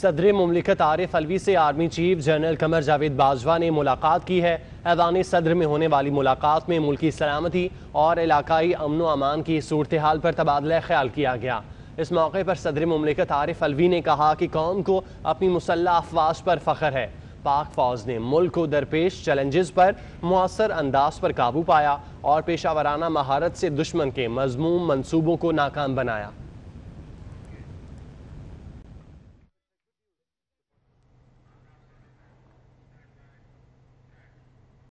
सदर ममलिकत आरिफ अलवी से army chief general Qamar Javed Bajwa ने मुलाकात की है ऐवान सदर में होने वाली मुलाकात में मुल्की सलामती और इलाकई अमन अमान की सूरत हाल पर तबादला ख्याल किया गया इस मौके पर सदर ममलिकत आरिफ अलवी ने कहा कि कौम को अपनी मुसल्ह अफवाज पर फ़ख्र है पाक फौज ने मुल्क को दरपेश चैलेंजेस पर मौसर अंदाज पर काबू पाया और पेशा वाराना महारत से दुश्मन के मजमूम मनसूबों को नाकाम बनाया